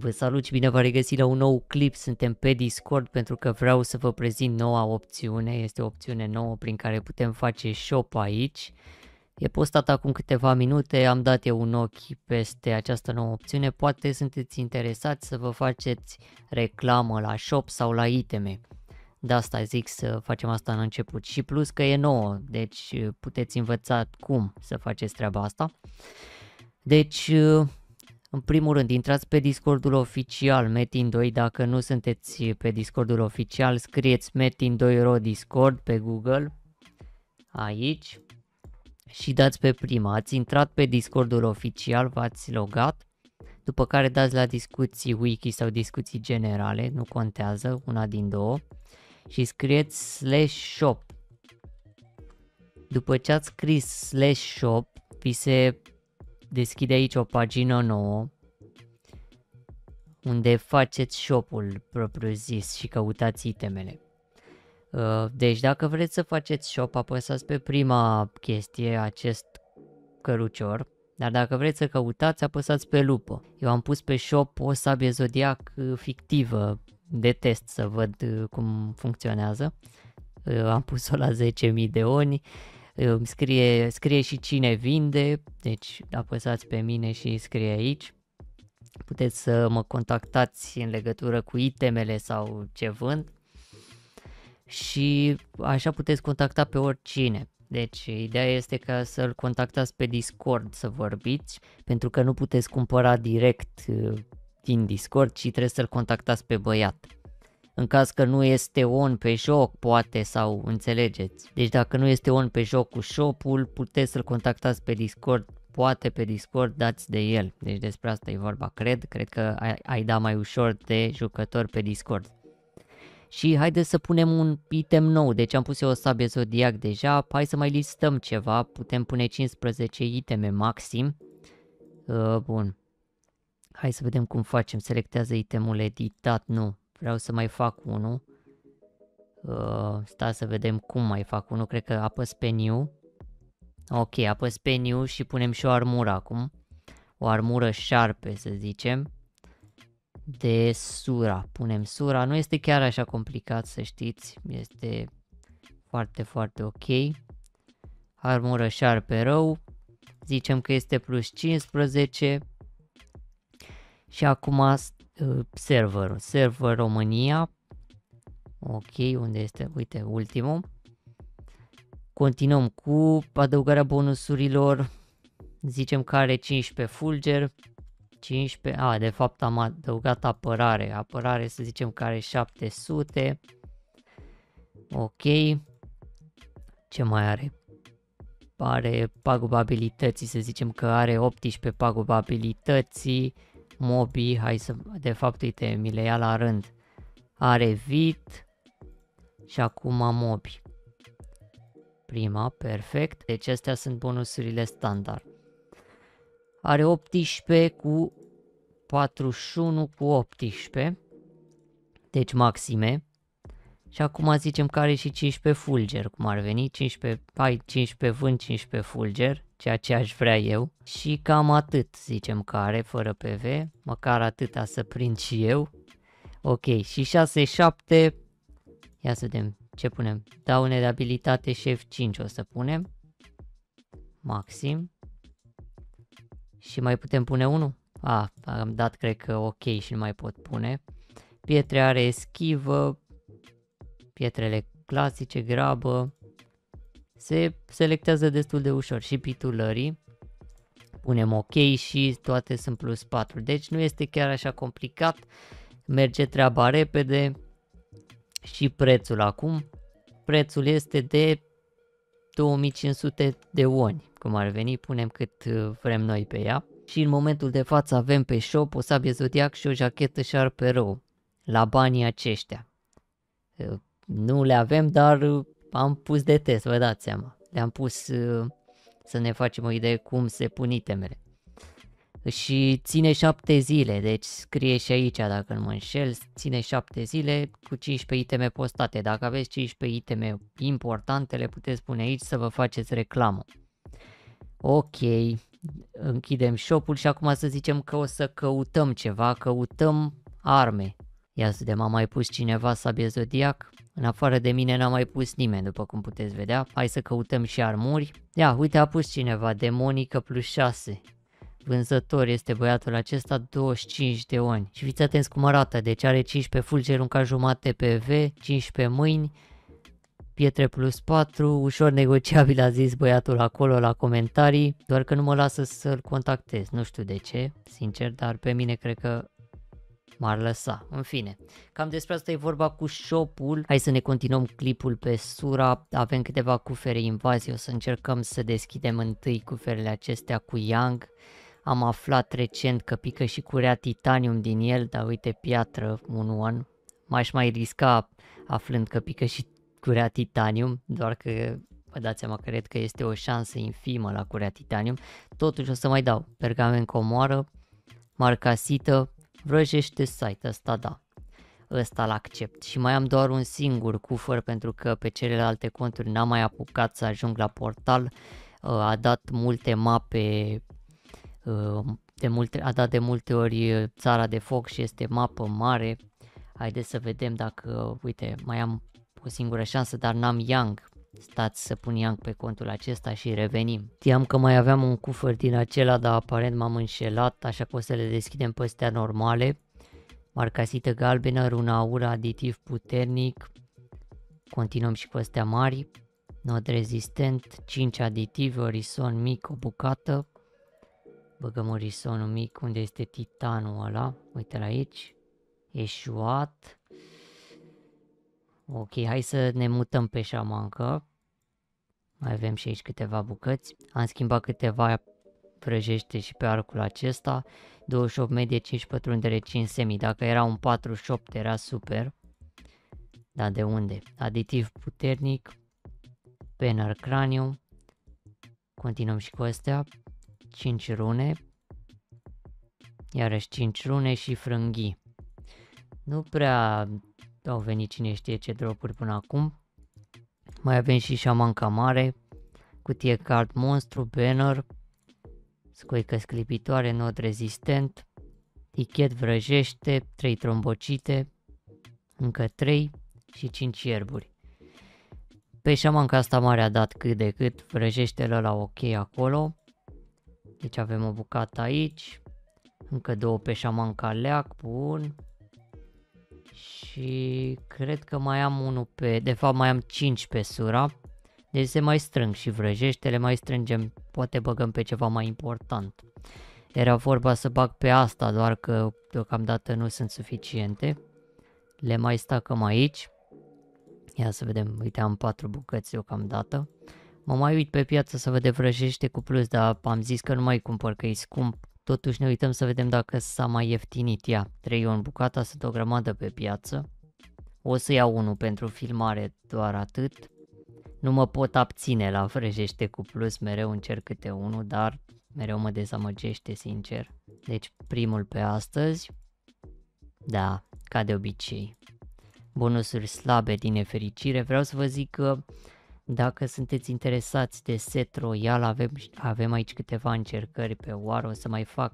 Vă salut și bine v-am regăsit la un nou clip, suntem pe Discord pentru că vreau să vă prezint noua opțiune, este o opțiune nouă prin care putem face shop aici. E postat acum câteva minute, am dat eu un ochi peste această nouă opțiune, poate sunteți interesați să vă faceți reclamă la shop sau la iteme. De asta zic să facem asta în început și plus că e nouă, deci puteți învăța cum să faceți treaba asta. Deci în primul rând, intrați pe Discordul oficial Metin 2, dacă nu sunteți pe Discordul oficial, scrieți Metin 2 ro Discord pe Google, aici, și dați pe prima. Ați intrat pe Discordul oficial, v-ați logat, după care dați la discuții wiki sau discuții generale, nu contează, una din două, și scrieți slash shop. După ce ați scris slash shop, vi se deschide aici o pagină nouă unde faceți shop-ul propriu zis și căutați itemele. Uh, deci dacă vreți să faceți shop apăsați pe prima chestie acest cărucior, dar dacă vreți să căutați apăsați pe lupă. Eu am pus pe shop o sabie zodiac uh, fictivă de test să văd uh, cum funcționează. Am pus-o la 10.000 de oni îmi scrie, scrie și cine vinde, deci apăsați pe mine și scrie aici. Puteți să mă contactați în legătură cu itemele sau ce vând și așa puteți contacta pe oricine. Deci ideea este ca să-l contactați pe Discord să vorbiți, pentru că nu puteți cumpăra direct uh, din Discord, ci trebuie să-l contactați pe băiat în caz că nu este on pe joc, poate, sau înțelegeți. Deci dacă nu este on pe joc cu shop-ul, puteți să-l contactați pe Discord poate pe Discord dați de el. Deci despre asta e vorba, cred. Cred că ai, ai da mai ușor de jucători pe Discord. Și haideți să punem un item nou, deci am pus eu o sabie zodiac deja, hai să mai listăm ceva, putem pune 15 iteme maxim. Uh, bun, hai să vedem cum facem, selectează itemul editat, nu, Vreau să mai fac unul. Uh, sta să vedem cum mai fac unul, cred că apăs pe new. Ok, apăs pe new și punem și o armură acum. O armură șarpe să zicem. De sura, punem sura, nu este chiar așa complicat să știți, este foarte, foarte ok. Armură șarpe rău, zicem că este plus 15 și acum Uh, server, server România, ok, unde este, uite, ultimul. Continuăm cu adăugarea bonusurilor, zicem că are 15 fulger, 15, a, de fapt am adăugat apărare, apărare să zicem că are 700, ok, ce mai are? Are pagubabilității, să zicem că are 18 pagubabilității, Mobi, hai să, de fapt, uite, mi le ia la rând. Are Vit și acum Mobi. Prima, perfect. Deci astea sunt bonusurile standard. Are 18 cu 41 cu 18. Deci maxime. Și acum zicem că are și 15 fulger, cum ar veni, 15, hai, 15 vânt, 15 fulger ceea ce aș vrea eu și cam atât, zicem care, fără PV, măcar atâta să prind și eu. Ok, și 6-7, ia să vedem ce punem, daune de abilitate șef 5 o să punem, maxim, și mai putem pune 1? A, ah, am dat cred că ok și nu mai pot pune. Pietre are schivă, pietrele clasice, grabă, se selectează destul de ușor și pitulării. Punem OK și toate sunt plus 4. Deci nu este chiar așa complicat. Merge treaba repede. Și prețul acum. Prețul este de 2500 de woni, cum ar veni, punem cât uh, vrem noi pe ea. Și în momentul de față avem pe shop o sabie zodiac și o jachetă șarpe rău, la banii aceștia. Uh, nu le avem, dar uh, am pus de test, vă dați seama. Le-am pus uh, să ne facem o idee cum se pun itemele. Și ține 7 zile, deci scrie și aici dacă nu mă înșel, ține 7 zile cu 15 iteme postate. Dacă aveți 15 iteme importante, le puteți pune aici să vă faceți reclamă. Ok, închidem shop-ul și acum să zicem că o să căutăm ceva, căutăm arme. Ia să de m-a mai pus cineva sabie zodiac? În afară de mine n-a mai pus nimeni, după cum puteți vedea. Hai să căutăm și armuri. Ia, uite, a pus cineva, demonică plus 6. Vânzător este băiatul acesta, 25 de ani. Și fiți atenți cum arată, deci are 15 fulgeri, un ca jumate PV, 15 mâini, pietre plus 4, ușor negociabil a zis băiatul acolo la comentarii, doar că nu mă lasă să-l contactez, nu știu de ce, sincer, dar pe mine cred că m-ar lăsa. În fine, cam despre asta e vorba cu shop-ul. Hai să ne continuăm clipul pe Sura. Avem câteva cufere invazii, o să încercăm să deschidem întâi cuferele acestea cu Yang. Am aflat recent că pică și curea titanium din el, dar uite piatră, un one. M-aș mai risca aflând că pică și curea titanium, doar că vă dați seama, cred că este o șansă infimă la curea titanium. Totuși o să mai dau pergamen comoară, marcasită, Vrăjește site, ăsta da. Ăsta l accept și mai am doar un singur cufăr pentru că pe celelalte conturi n-am mai apucat să ajung la portal. Uh, a dat multe mape, uh, de multe, a dat de multe ori uh, țara de foc și este mapă mare. Haideți să vedem dacă, uite, mai am o singură șansă, dar n-am Young Stați să pun Yang pe contul acesta și revenim. Știam că mai aveam un cufăr din acela, dar aparent m-am înșelat, așa că o să le deschidem pe astea normale. Marcasită galbenă, runa aură, aditiv puternic. Continuăm și cu astea mari. Nod rezistent, 5 aditiv, orison mic, o bucată. Băgăm orisonul mic unde este titanul ăla. Uite-l aici. Eșuat. Ok, hai să ne mutăm pe șamancă. Mai avem și aici câteva bucăți. Am schimbat câteva prăjește și pe arcul acesta. 28 medie, 5 pătrundere, 5 semi. Dacă era un 48 era super. Dar de unde? Aditiv puternic. Penar craniu. Continuăm și cu astea. 5 rune. Iarăși 5 rune și frânghii. Nu prea au venit cine știe ce dropuri până acum. Mai avem și Shaman mare, cutie card monstru, banner, scoică sclipitoare, nod rezistent, tichet vrăjește, 3 trombocite, încă 3 și 5 ierburi. Pe Shaman asta mare a dat cât de cât, vrăjește-l la ok acolo. Deci avem o bucată aici, încă două pe șamanca leac, bun, și cred că mai am unul pe, de fapt mai am 5 pe sura. Deci se mai strâng și le mai strângem, poate băgăm pe ceva mai important. Era vorba să bag pe asta, doar că deocamdată nu sunt suficiente. Le mai stacăm aici. Ia să vedem, uite am 4 bucăți deocamdată. Mă mai uit pe piață să văd de vrăjește cu plus, dar am zis că nu mai cumpăr că e scump Totuși ne uităm să vedem dacă s-a mai ieftinit ea. 3 în bucata, sunt o grămadă pe piață. O să iau unul pentru filmare, doar atât. Nu mă pot abține la frejește cu plus, mereu încerc câte unul, dar mereu mă dezamăgește, sincer. Deci primul pe astăzi, da, ca de obicei. Bonusuri slabe din nefericire, vreau să vă zic că dacă sunteți interesați de set royal, avem, avem aici câteva încercări pe oară, o să mai fac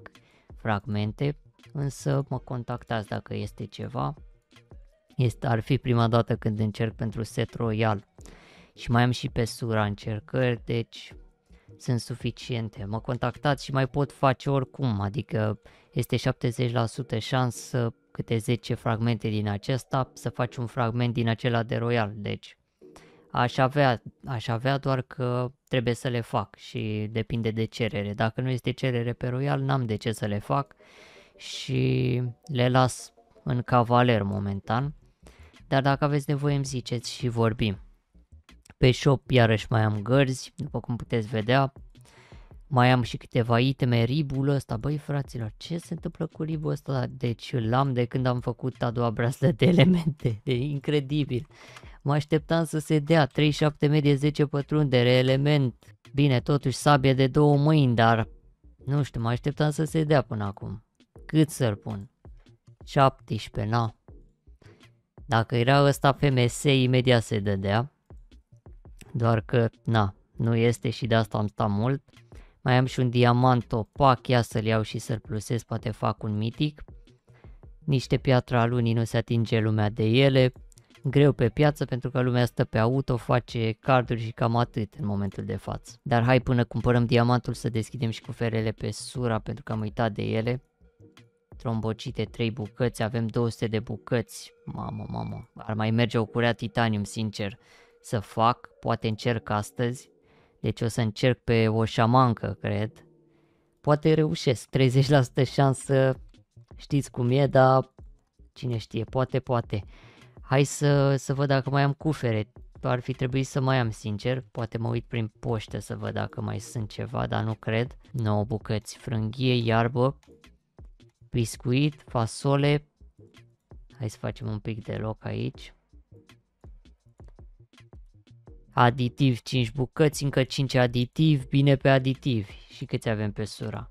fragmente, însă mă contactați dacă este ceva. Este, ar fi prima dată când încerc pentru set royal și mai am și pe sura încercări, deci sunt suficiente. Mă contactați și mai pot face oricum, adică este 70% șansă câte 10 fragmente din acesta să faci un fragment din acela de royal, deci aș avea, aș avea doar că trebuie să le fac și depinde de cerere. Dacă nu este cerere pe Royal, n-am de ce să le fac și le las în cavaler momentan. Dar dacă aveți nevoie îmi ziceți și vorbim. Pe shop iarăși mai am gărzi, după cum puteți vedea, mai am și câteva iteme, ribul ăsta, băi fraților, ce se întâmplă cu ribul ăsta? Deci îl am de când am făcut a doua brazdă de elemente, de incredibil. Mă așteptam să se dea 37 medie 10 pătrundere, element. Bine, totuși sabie de două mâini, dar nu știu, mă așteptam să se dea până acum. Cât să-l pun? 17, na. Dacă era ăsta FMS, imediat se dădea. Doar că, na, nu este și de asta am stat mult. Mai am și un diamant opac, ia să-l iau și să-l plusez, poate fac un mitic. Niște piatra lunii nu se atinge lumea de ele. Greu pe piață pentru că lumea stă pe auto, face carduri și cam atât în momentul de față. Dar hai până cumpărăm diamantul să deschidem și cuferele pe sura pentru că am uitat de ele trombocite 3 bucăți, avem 200 de bucăți. Mamă, mamă, ar mai merge o curea titanium, sincer, să fac, poate încerc astăzi. Deci o să încerc pe o șamancă, cred. Poate reușesc, 30% șansă, știți cum e, dar cine știe, poate, poate. Hai să, să văd dacă mai am cufere, ar fi trebuit să mai am sincer, poate mă uit prin poștă să văd dacă mai sunt ceva, dar nu cred. 9 bucăți, frânghie, iarbă, biscuit, fasole, hai să facem un pic de loc aici, aditiv 5 bucăți, încă 5 aditiv, bine pe aditivi. Și câți avem pe sura?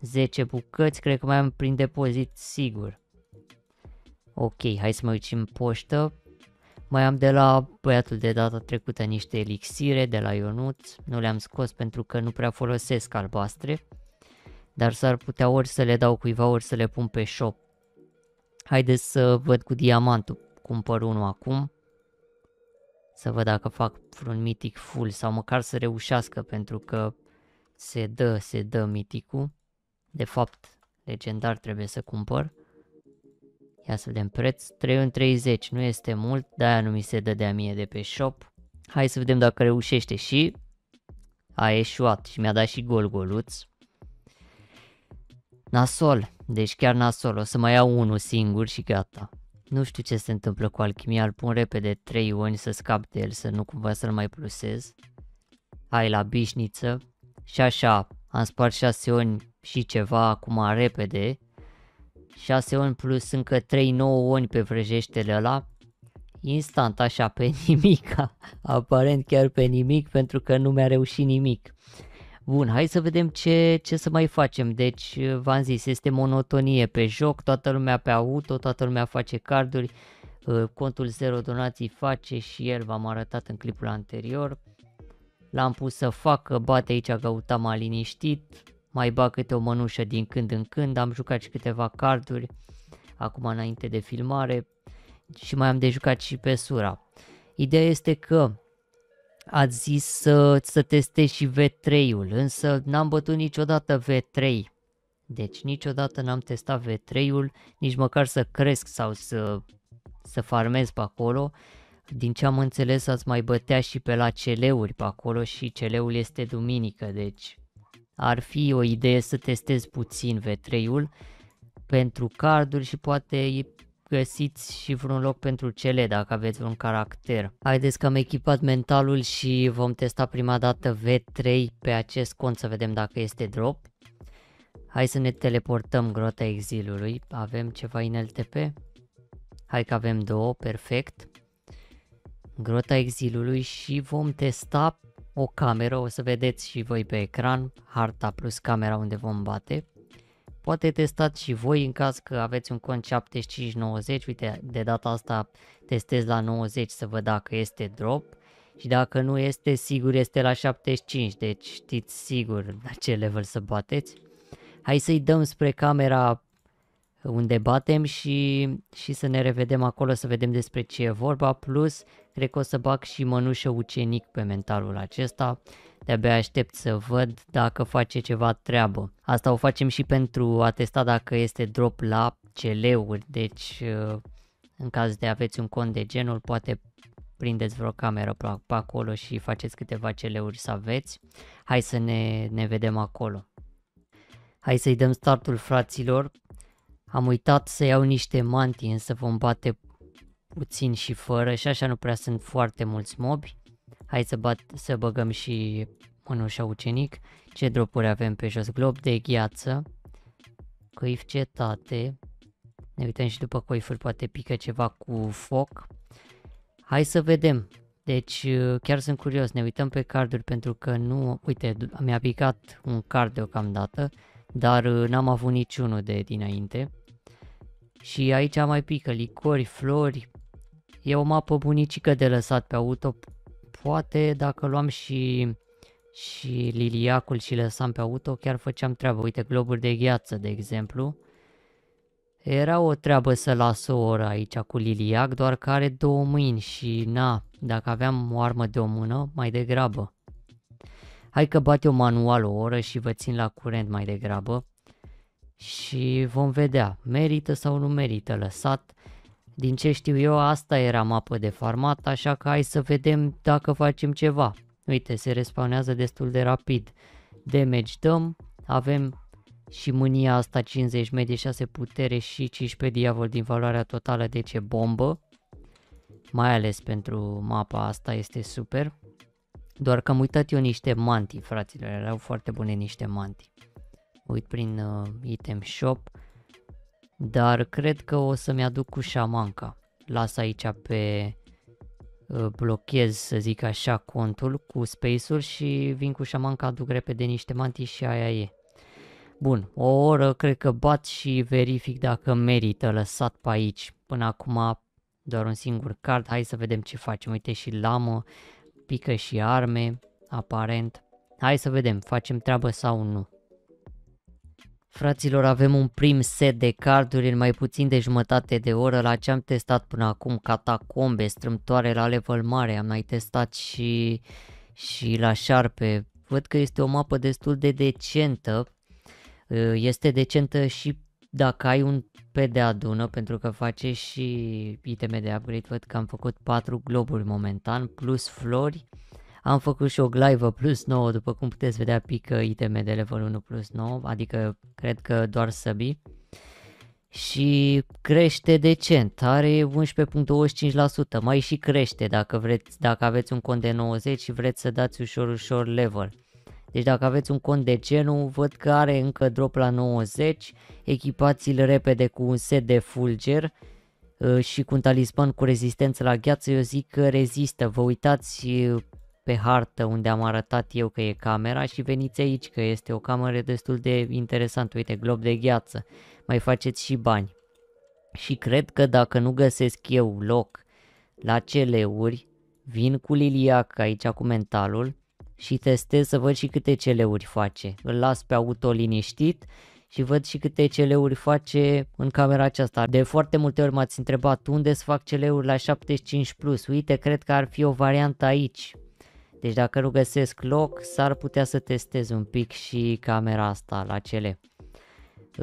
10 bucăți, cred că mai am prin depozit sigur. Ok, hai să mă uit în poștă. Mai am de la băiatul de data trecută niște elixire de la Ionut. nu le-am scos pentru că nu prea folosesc albastre, dar s-ar putea ori să le dau cuiva, ori să le pun pe shop. Haideți să văd cu diamantul, cumpăr unul acum să văd dacă fac un mitic full sau măcar să reușească pentru că se dă, se dă miticul. De fapt, legendar trebuie să cumpăr. Ia să vedem preț, 3 în 30, nu este mult, de-aia nu mi se dădea mie de pe shop. Hai să vedem dacă reușește și a eșuat și mi-a dat și gol goluț. Nasol, deci chiar nasol, o să mai iau unul singur și gata nu știu ce se întâmplă cu alchimia, îl pun repede 3 ioni să scap de el, să nu cumva să-l mai plusez. Hai la bișniță. Și așa, am spart 6 ioni și ceva acum repede. 6 ioni plus încă 3 9 ioni pe vrăjeștele ăla. Instant așa pe nimic, aparent chiar pe nimic pentru că nu mi-a reușit nimic. Bun, hai să vedem ce, ce să mai facem. Deci, uh, v-am zis, este monotonie pe joc, toată lumea pe auto, toată lumea face carduri, uh, contul 0 donații face și el v-am arătat în clipul anterior. L-am pus să facă, bate aici m-a liniștit, mai bag câte o mănușă din când în când, am jucat și câteva carduri acum înainte de filmare și mai am de jucat și pe Sura. Ideea este că a zis să, să testez și V3-ul, însă n-am bătut niciodată V3. Deci niciodată n-am testat V3-ul, nici măcar să cresc sau să, să farmez pe acolo. Din ce am înțeles ați mai bătea și pe la CL-uri pe acolo și CL-ul este duminică, deci ar fi o idee să testez puțin V3-ul pentru carduri și poate găsiți și vreun loc pentru cele dacă aveți un caracter. Haideți că am echipat mentalul și vom testa prima dată V3 pe acest cont să vedem dacă este drop. Hai să ne teleportăm grota exilului, avem ceva în LTP? Hai că avem două, perfect. Grota exilului și vom testa o cameră, o să vedeți și voi pe ecran, harta plus camera unde vom bate. Poate testați și voi în caz că aveți un cont 7590, uite de data asta testez la 90 să văd dacă este drop și dacă nu este sigur este la 75, deci știți sigur la ce level să bateți. Hai să-i dăm spre camera unde batem și, și să ne revedem acolo să vedem despre ce e vorba. Plus, cred că o să bag și mănușă ucenic pe mentalul acesta. De-abia aștept să văd dacă face ceva treabă. Asta o facem și pentru a testa dacă este drop la CL-uri, deci uh, în caz de aveți un cont de genul, poate prindeți vreo cameră pe acolo și faceți câteva CL-uri să aveți. Hai să ne, ne vedem acolo. Hai să-i dăm startul fraților am uitat să iau niște mantii, însă vom bate puțin și fără și așa nu prea sunt foarte mulți mobi. Hai să, bat, să băgăm și mânușa ucenic. Ce dropuri avem pe jos? Glob de gheață, coif cetate, ne uităm și după coifuri, poate pică ceva cu foc. Hai să vedem. Deci chiar sunt curios, ne uităm pe carduri pentru că nu... Uite, mi-a picat un card deocamdată dar uh, n-am avut niciunul de dinainte. Și aici mai pică licori, flori, e o mapă bunicică de lăsat pe auto, poate dacă luam și, și liliacul și lăsam pe auto, chiar făceam treabă. Uite, globuri de gheață, de exemplu. Era o treabă să las o oră aici cu liliac, doar că are două mâini și na, dacă aveam o armă de o mână, mai degrabă hai că bat eu manual o oră și vă țin la curent mai degrabă și vom vedea, merită sau nu merită lăsat. Din ce știu eu, asta era mapă de farmat, așa că hai să vedem dacă facem ceva. Uite, se respawnează destul de rapid. Damage dăm, avem și mânia asta 50 medie 6 putere și 15 diavol din valoarea totală, deci ce bombă. Mai ales pentru mapa asta este super. Doar că am uitat eu niște manti, fraților, erau foarte bune niște manti. Uit prin uh, item shop, dar cred că o să-mi aduc cu șamanca. Las aici pe uh, blochez, să zic așa, contul cu space-ul și vin cu șamanca, aduc repede niște manti și aia e. Bun, o oră cred că bat și verific dacă merită lăsat pe aici. Până acum doar un singur card, hai să vedem ce facem. Uite și lamă, pică și arme, aparent. Hai să vedem, facem treabă sau nu. Fraților, avem un prim set de carduri în mai puțin de jumătate de oră la ce am testat până acum, catacombe, strâmtoare la level mare, am mai testat și, și la șarpe. Văd că este o mapă destul de decentă, este decentă și dacă ai un P de adună, pentru că face și iteme de upgrade, văd că am făcut 4 globuri momentan, plus flori, am făcut și o glaivă plus 9, după cum puteți vedea pică iteme de level 1 plus 9, adică cred că doar săbi. Și crește decent, are 11.25%, mai și crește dacă, vreți, dacă aveți un cont de 90 și vreți să dați ușor ușor level. Deci dacă aveți un cont de genul, văd că are încă drop la 90, echipați-l repede cu un set de fulger uh, și cu un talisman cu rezistență la gheață, eu zic că rezistă. Vă uitați uh, pe hartă unde am arătat eu că e camera și veniți aici că este o cameră destul de interesantă. Uite, glob de gheață, mai faceți și bani. Și cred că dacă nu găsesc eu loc la celeuri, vin cu Liliac aici cu mentalul și testez să văd și câte celeuri face. Îl las pe auto liniștit și văd și câte celeuri face în camera aceasta. De foarte multe ori m-ați întrebat unde să fac celeuri la 75+, plus. uite cred că ar fi o variantă aici. Deci dacă nu găsesc loc, s-ar putea să testez un pic și camera asta la cele.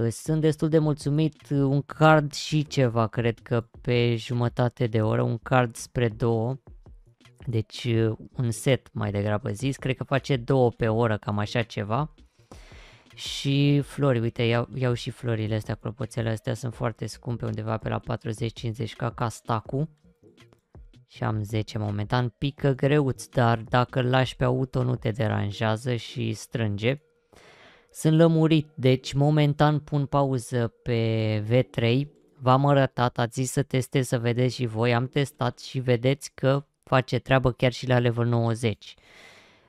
Sunt destul de mulțumit, un card și ceva, cred că pe jumătate de oră, un card spre două. Deci uh, un set mai degrabă zis, cred că face două pe oră, cam așa ceva. Și flori, uite, iau, iau și florile astea, clopoțele astea sunt foarte scumpe, undeva pe la 40 50 ca castacu. Și am 10 momentan, pică greuț, dar dacă îl lași pe auto nu te deranjează și strânge. Sunt lămurit, deci momentan pun pauză pe V3, v-am arătat, ați zis să testez să vedeți și voi, am testat și vedeți că face treabă chiar și la level 90.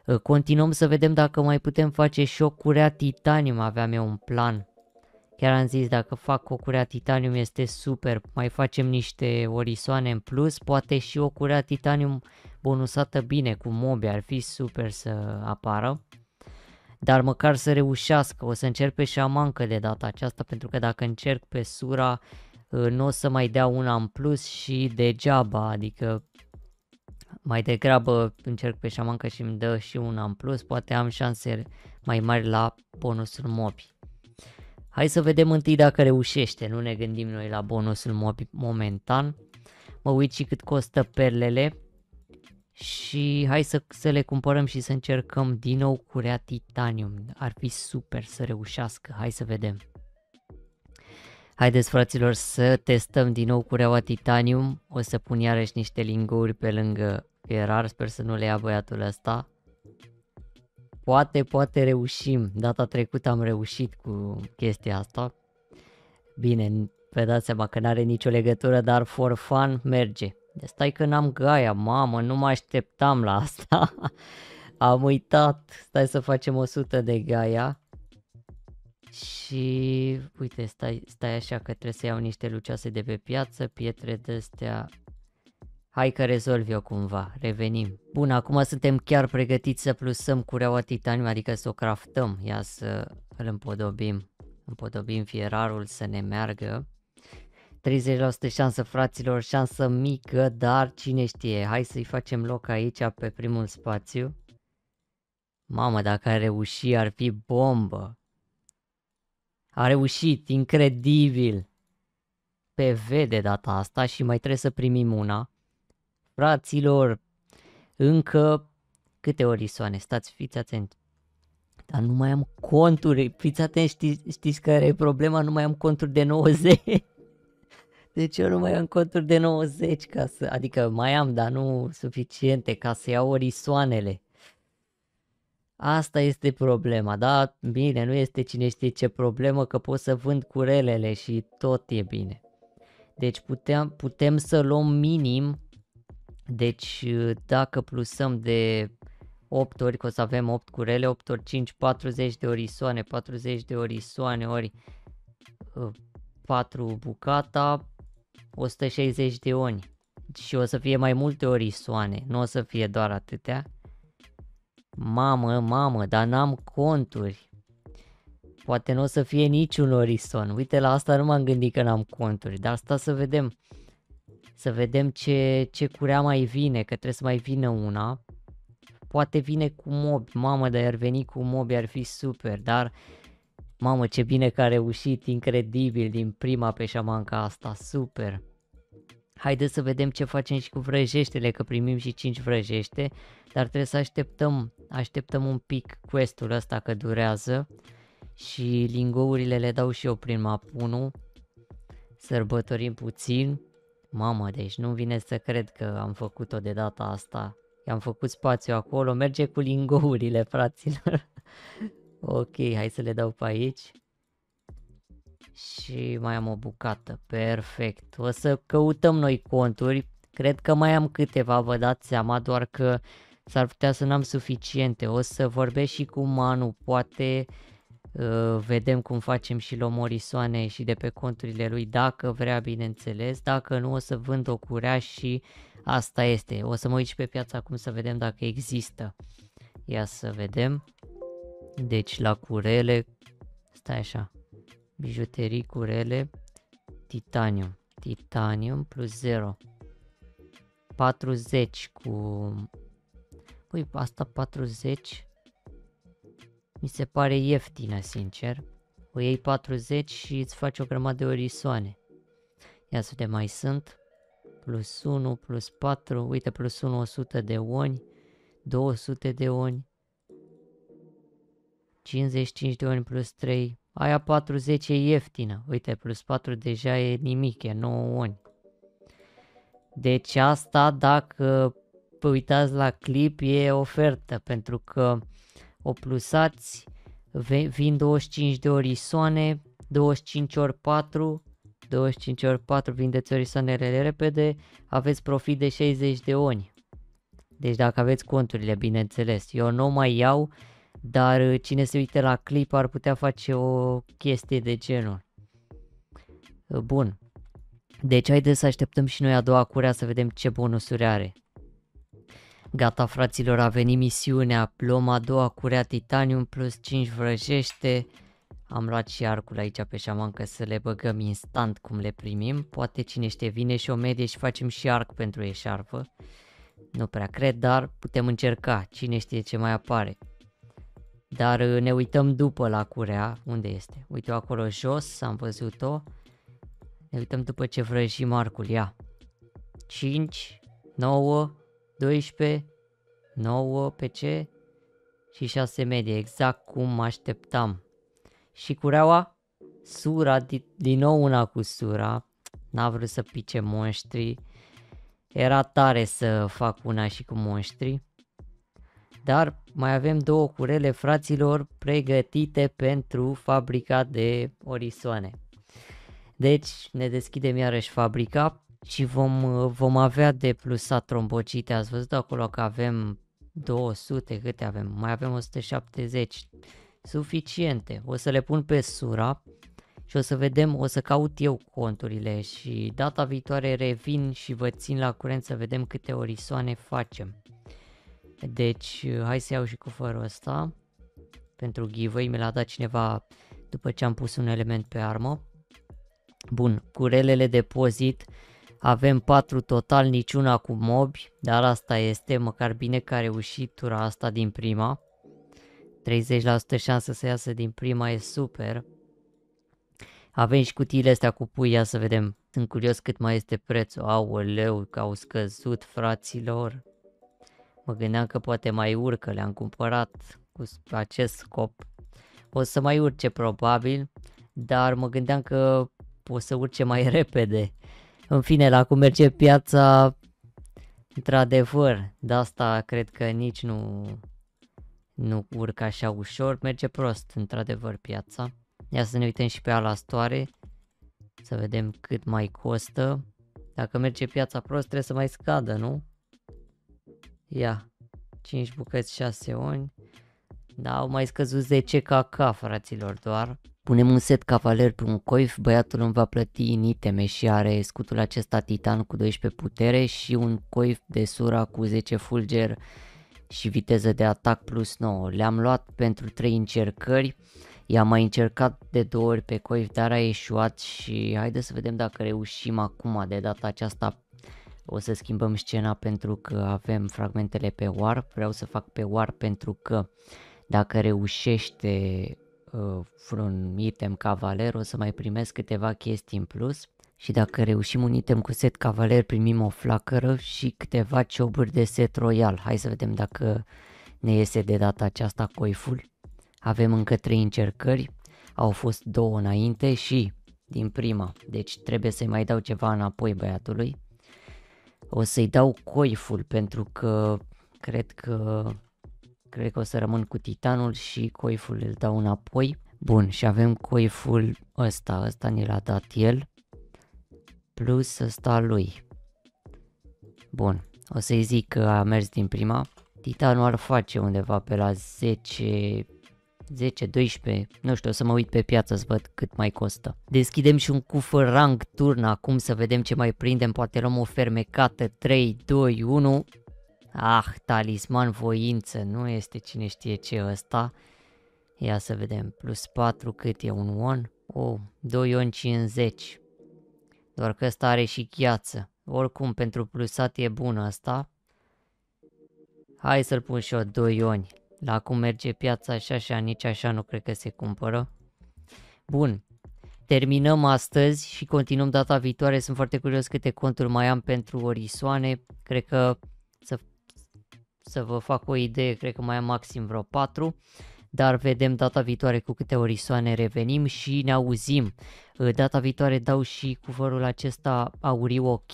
Ă, continuăm să vedem dacă mai putem face și o curea titanium, aveam eu un plan. Chiar am zis, dacă fac o curea titanium este super, mai facem niște orisoane în plus, poate și o curea titanium bonusată bine cu mobi, ar fi super să apară. Dar măcar să reușească, o să încerc pe șamancă de data aceasta, pentru că dacă încerc pe sura, ă, nu o să mai dea una în plus și degeaba, adică mai degrabă încerc pe șaman că și îmi dă și una în plus, poate am șanse mai mari la bonusul mobi. Hai să vedem întâi dacă reușește, nu ne gândim noi la bonusul mobi momentan. Mă uit și cât costă perlele și hai să, să le cumpărăm și să încercăm din nou curea titanium. Ar fi super să reușească, hai să vedem. Haideți fraților să testăm din nou cureaua titanium, o să pun iarăși niște lingouri pe lângă Pierar, sper să nu le ia băiatul ăsta. Poate, poate reușim, data trecută am reușit cu chestia asta. Bine, vă dați seama că n-are nicio legătură, dar for fun merge. Stai că n-am gaia, mamă, nu mă așteptam la asta. am uitat, stai să facem 100 de gaia. Și uite, stai, stai așa că trebuie să iau niște lucioase de pe piață, pietre de astea. Hai că rezolv eu cumva, revenim. Bun, acum suntem chiar pregătiți să plusăm cureaua titanium, adică să o craftăm. Ia să îl împodobim, împodobim fierarul să ne meargă. 30% șansă fraților, șansă mică, dar cine știe, hai să-i facem loc aici pe primul spațiu. Mamă, dacă ar reuși ar fi bombă. A reușit, incredibil. PV de data asta și mai trebuie să primim una. Fraților, încă câte ori soane, stați, fiți atenți. Dar nu mai am conturi, fiți atenți, știți, știți care e problema? Nu mai am conturi de 90. Deci eu nu mai am conturi de 90 ca să, adică mai am, dar nu suficiente ca să iau orisoanele. Asta este problema, da? Bine, nu este cine știe ce problemă că pot să vând curelele și tot e bine. Deci putem, putem să luăm minim, deci dacă plusăm de 8 ori, că o să avem 8 curele, 8 ori 5, 40 de orisoane, 40 de orisoane ori 4 uh, bucata, 160 de oni. Și o să fie mai multe orisoane, nu o să fie doar atâtea. Mamă, mamă, dar n-am conturi. Poate nu o să fie niciun Orison. Uite, la asta nu m-am gândit că n-am conturi, dar asta să vedem. Să vedem ce, ce curea mai vine, că trebuie să mai vină una. Poate vine cu mob, mamă, dar ar veni cu mob, ar fi super, dar... Mamă, ce bine că a reușit, incredibil, din prima pe șamanca asta, super haideți să vedem ce facem și cu vrăjeștele, că primim și 5 vrăjește, dar trebuie să așteptăm, așteptăm un pic questul ăsta că durează și lingourile le dau și eu prin map 1, sărbătorim puțin, mamă, deci nu vine să cred că am făcut-o de data asta, i-am făcut spațiu acolo, merge cu lingourile, fraților. ok, hai să le dau pe aici, și mai am o bucată, perfect. O să căutăm noi conturi, cred că mai am câteva, vă dați seama, doar că s-ar putea să n-am suficiente. O să vorbesc și cu Manu, poate uh, vedem cum facem și lomorisoane și de pe conturile lui, dacă vrea, bineînțeles. Dacă nu, o să vând o curea și asta este. O să mă uit și pe piața acum să vedem dacă există. Ia să vedem. Deci la curele, stai așa, bijuterii cu rele titanium, titanium plus 0, 40 cu, pui asta 40 mi se pare ieftină sincer, o iei 40 și îți faci o grămadă de orisoane. Ia să vedem, mai sunt, plus 1, plus 4, uite plus 1, 100 de oni, 200 de oni, 55 de oni plus 3, Aia 40 e ieftină. Uite, plus 4 deja e nimic, e 9 oni. Deci asta, dacă uitați la clip, e ofertă, pentru că o plusați, vin 25 de orisoane, 25 ori 4, 25 ori 4 vindeți orisoanele repede, aveți profit de 60 de oni. Deci dacă aveți conturile, bineînțeles. Eu nu mai iau, dar uh, cine se uită la clip ar putea face o chestie de genul. Uh, bun. Deci haideți să așteptăm și noi a doua curea să vedem ce bonusuri are. Gata fraților, a venit misiunea, luăm a doua curea titanium plus 5 vrăjește. Am luat și arcul aici pe șaman că să le băgăm instant cum le primim. Poate cine știe vine și o medie și facem și arc pentru eșarfă. Nu prea cred, dar putem încerca, cine știe ce mai apare. Dar uh, ne uităm după la curea, unde este? Uite acolo jos, am văzut-o. Ne uităm după ce vrăji marcul, ia. 5, 9, 12, 9 pe ce? Și 6 medie, exact cum mă așteptam. Și cureaua? Sura, din, din nou una cu sura. N-a vrut să pice monștri. Era tare să fac una și cu monștri dar mai avem două curele fraților pregătite pentru fabrica de orisoane. Deci ne deschidem iarăși fabrica și vom, vom avea de plusat trombocite. Ați văzut acolo că avem 200, câte avem? Mai avem 170. Suficiente. O să le pun pe sura și o să vedem, o să caut eu conturile și data viitoare revin și vă țin la curent să vedem câte orisoane facem. Deci, uh, hai să iau și cufărul ăsta pentru giveaway. Mi l-a dat cineva după ce am pus un element pe armă. Bun, cu relele depozit avem 4 total, niciuna cu mobi, dar asta este, măcar bine că a reușit tura asta din prima. 30% șansă să iasă din prima e super. Avem și cutiile astea cu pui, ia să vedem. Sunt curios cât mai este prețul. Aoleu, că au scăzut, fraților. Mă gândeam că poate mai urcă, le-am cumpărat cu acest scop. O să mai urce probabil, dar mă gândeam că o să urce mai repede. În fine, la cum merge piața, într-adevăr, de asta cred că nici nu, nu urcă așa ușor, merge prost, într-adevăr, piața. Ia să ne uităm și pe alastoare, să vedem cât mai costă. Dacă merge piața prost, trebuie să mai scadă, nu? Ia, 5 bucăți, 6 oni. Da, au mai scăzut 10 kk, fraților, doar. Punem un set cavaler pe un coif, băiatul îmi va plăti în iteme și are scutul acesta titan cu 12 putere și un coif de sura cu 10 fulger și viteză de atac plus 9. Le-am luat pentru 3 încercări, i-am mai încercat de 2 ori pe coif, dar a ieșuat și haide să vedem dacă reușim acum de data aceasta o să schimbăm scena pentru că avem fragmentele pe warp, vreau să fac pe warp pentru că dacă reușește uh, vreun item cavaler o să mai primesc câteva chestii în plus și dacă reușim un item cu set cavaler primim o flacără și câteva cioburi de set royal. Hai să vedem dacă ne iese de data aceasta coiful. Avem încă 3 încercări, au fost două înainte și din prima, deci trebuie să-i mai dau ceva înapoi băiatului. O să-i dau coiful pentru că cred că cred că o să rămân cu titanul și coiful îl dau înapoi. Bun, și avem coiful ăsta, ăsta ni l-a dat el, plus ăsta lui. Bun, o să-i zic că a mers din prima. Titanul ar face undeva pe la 10, 10, 12, nu știu, o să mă uit pe piață să văd cât mai costă. Deschidem și un cufăr rang turn acum să vedem ce mai prindem, poate luăm o fermecată, 3, 2, 1. Ah, talisman voință, nu este cine știe ce ăsta. Ia să vedem, plus 4 cât e un on? Oh, 2 on 50. Doar că ăsta are și gheață. Oricum, pentru plusat e bun asta. Hai să-l pun și o 2 ioni. La cum merge piața așa și nici așa nu cred că se cumpără. Bun, terminăm astăzi și continuăm data viitoare. Sunt foarte curios câte conturi mai am pentru orisoane. Cred că să, să vă fac o idee, cred că mai am maxim vreo 4 dar vedem data viitoare cu câte orisoane revenim și ne auzim. Data viitoare dau și cuvărul acesta auriu ok,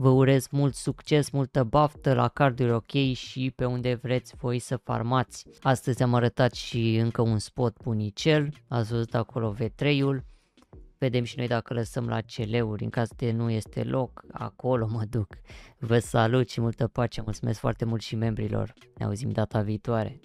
Vă urez mult succes, multă baftă la carduri ok și pe unde vreți voi să farmați. Astăzi am arătat și încă un spot bunicel, ați văzut acolo V3-ul. Vedem și noi dacă lăsăm la CL-uri, în caz de nu este loc, acolo mă duc. Vă salut și multă pace, mulțumesc foarte mult și membrilor. Ne auzim data viitoare.